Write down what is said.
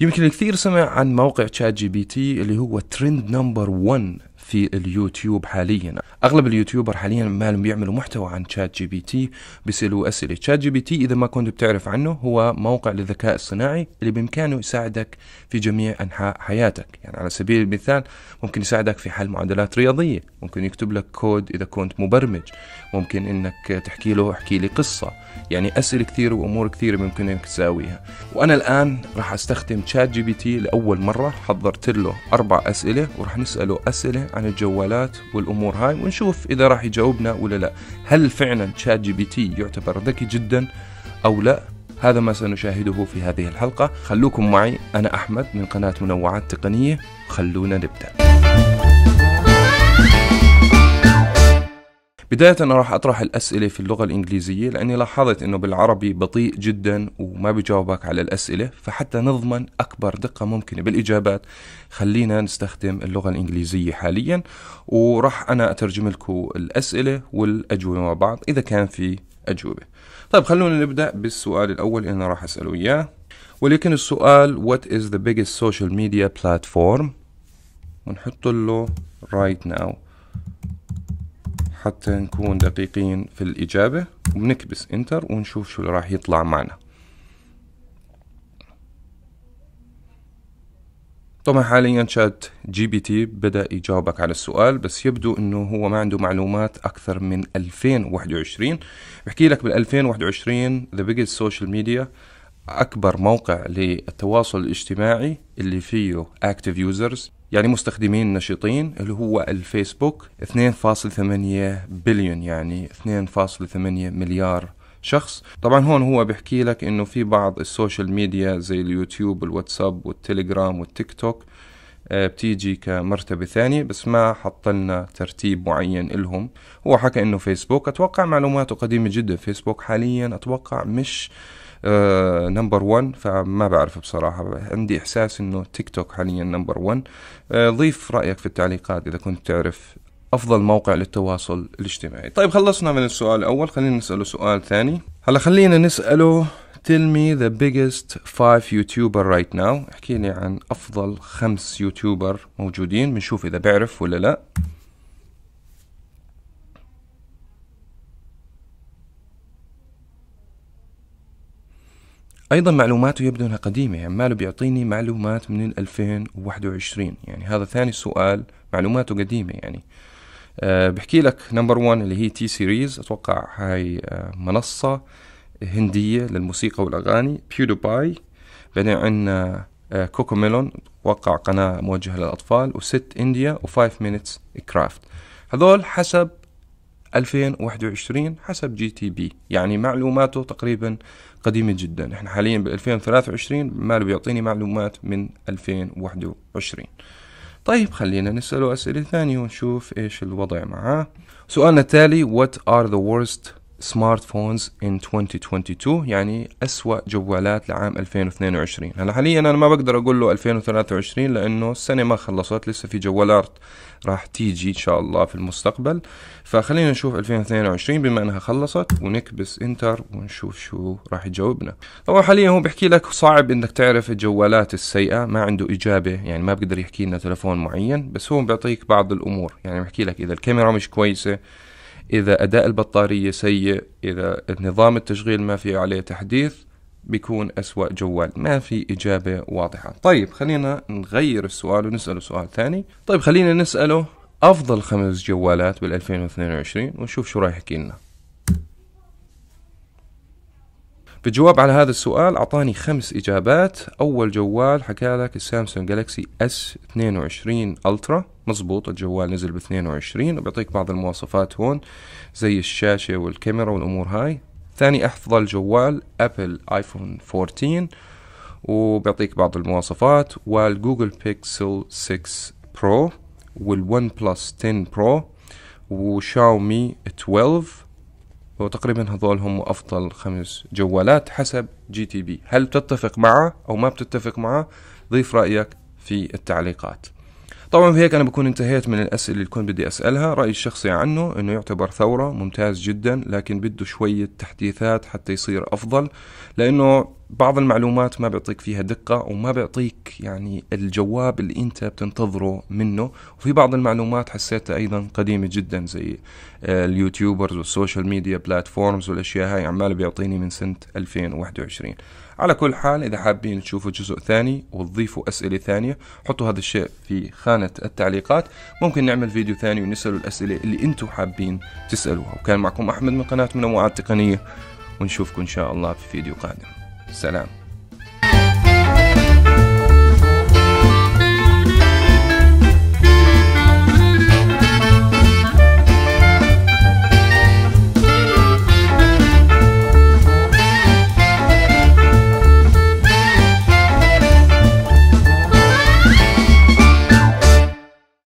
يمكن الكثير سمع عن موقع تشات جي بي تي اللي هو ترند نمبر 1 في اليوتيوب حاليا اغلب اليوتيوبر حاليا ما لهم بيعملوا محتوى عن شات جي بي تي بيسالوا اسئله شات جي بي تي اذا ما كنت بتعرف عنه هو موقع للذكاء الصناعي اللي بامكانه يساعدك في جميع انحاء حياتك يعني على سبيل المثال ممكن يساعدك في حل معادلات رياضيه ممكن يكتب لك كود اذا كنت مبرمج ممكن انك تحكي له احكي لي قصه يعني اسئله كثير وامور كثيره ممكن انك تساويها وانا الان راح استخدم شات جي بي تي لاول مره حضرت له اربع اسئله وراح نساله اسئله عن الجوالات والامور هاي ونشوف اذا راح يجاوبنا ولا لا هل فعلا شات جي بي تي يعتبر ذكي جدا او لا هذا ما سنشاهده في هذه الحلقه خلوكم معي انا احمد من قناه منوعات تقنيه خلونا نبدا بداية أنا راح أطرح الأسئلة في اللغة الإنجليزية لأني لاحظت أنه بالعربي بطيء جدا وما بجاوبك على الأسئلة فحتى نضمن أكبر دقة ممكنة بالإجابات خلينا نستخدم اللغة الإنجليزية حاليا وراح أنا أترجم لكم الأسئلة والأجوبة مع بعض إذا كان في أجوبة طيب خلونا نبدأ بالسؤال الأول اللي أنا راح أسأله إياه ولكن السؤال what is the biggest social media platform ونحط له right now حتى نكون دقيقين في الإجابة وبنكبس انتر ونشوف شو اللي راح يطلع معنا طبعا حاليا شات جي بي تي بدأ يجاوبك على السؤال بس يبدو انه هو ما عنده معلومات اكثر من 2021 بحكي لك بال 2021 ذا بيجست سوشيال ميديا اكبر موقع للتواصل الاجتماعي اللي فيه اكتف يوزرز يعني مستخدمين نشيطين اللي هو الفيسبوك 2.8 بليون يعني 2.8 مليار شخص طبعا هون هو بيحكي لك انه في بعض السوشيال ميديا زي اليوتيوب والواتساب والتليجرام والتيك توك آه، بتيجي كمرتبة ثانية بس ما حط لنا ترتيب معين إلهم هو حكى إنه فيسبوك أتوقع معلوماته قديمة جدا فيسبوك حاليا أتوقع مش نمبر آه، 1 فما بعرف بصراحه عندي احساس انه تيك توك حاليا نمبر 1 آه، ضيف رايك في التعليقات اذا كنت تعرف افضل موقع للتواصل الاجتماعي طيب خلصنا من السؤال الاول خلينا نساله سؤال ثاني هلا خلينا نساله tell me the biggest five YouTuber right now احكي لي عن افضل خمس يوتيوبر موجودين بنشوف اذا بعرف ولا لا أيضا معلوماته يبدو أنها قديمة يعني ماله بيعطيني معلومات من 2021 يعني هذا ثاني سؤال معلوماته قديمة يعني أه بحكي لك نمبر 1 اللي هي تي سيريز أتوقع هاي آه، منصة هندية للموسيقى والأغاني بيودو باي بعدين عندنا كوكو آه، ميلون أتوقع قناة موجهة للأطفال وست إنديا وفايف مينتس كرافت هذول حسب 2021 حسب جي تي بي يعني معلوماته تقريبا قديمة جدا احنا حاليا ب 2023 ماله بيعطيني معلومات من 2021 طيب خلينا نسأله أسئلة ثانية ونشوف إيش الوضع معاه سؤالنا التالي What are the worst سمارت فونز ان 2022 يعني أسوأ جوالات لعام 2022 هلا حاليا انا ما بقدر اقول له 2023 لانه السنه ما خلصت لسه في جوالات راح تيجي ان شاء الله في المستقبل فخلينا نشوف 2022 بما انها خلصت ونكبس انتر ونشوف شو راح يجاوبنا هو حاليا هو بيحكي لك صعب انك تعرف الجوالات السيئه ما عنده اجابه يعني ما بقدر يحكي لنا تلفون معين بس هو بيعطيك بعض الامور يعني بيحكي لك اذا الكاميرا مش كويسه إذا أداء البطارية سيء إذا نظام التشغيل ما فيه عليه تحديث بيكون أسوأ جوال ما في إجابة واضحة طيب خلينا نغير السؤال ونسأله سؤال ثاني طيب خلينا نسأله أفضل خمس جوالات بال 2022 ونشوف شو راح يحكي لنا بالجواب على هذا السؤال أعطاني خمس إجابات أول جوال حكى لك السامسونج جالكسي S22 ألترا مزبوط الجوال نزل ب 22 وبيعطيك بعض المواصفات هون زي الشاشة والكاميرا والأمور هاي ثاني أفضل جوال أبل آيفون 14 وبيعطيك بعض المواصفات والجوجل بيكسل 6 برو والون بلس 10 برو وشاومي 12 وتقريبا هذول هم افضل خمس جوالات حسب جي تي بي هل تتفق معه او ما بتتفق معه ضيف رايك في التعليقات طبعا بهيك انا بكون انتهيت من الاسئله اللي كنت بدي اسالها رايي الشخصي عنه انه يعتبر ثوره ممتاز جدا لكن بده شويه تحديثات حتى يصير افضل لانه بعض المعلومات ما بيعطيك فيها دقة وما بيعطيك يعني الجواب اللي انت بتنتظره منه وفي بعض المعلومات حسيتها ايضا قديمة جدا زي آه، اليوتيوبرز والسوشيال ميديا بلاتفورمز والاشياء هاي عمال بيعطيني من سنة 2021 على كل حال اذا حابين تشوفوا جزء ثاني وتضيفوا اسئلة ثانية حطوا هذا الشيء في خانة التعليقات ممكن نعمل فيديو ثاني ونسألوا الاسئلة اللي انتم حابين تسألوها وكان معكم احمد من قناة منوعات تقنية ونشوفكم ان شاء الله في فيديو قادم سلام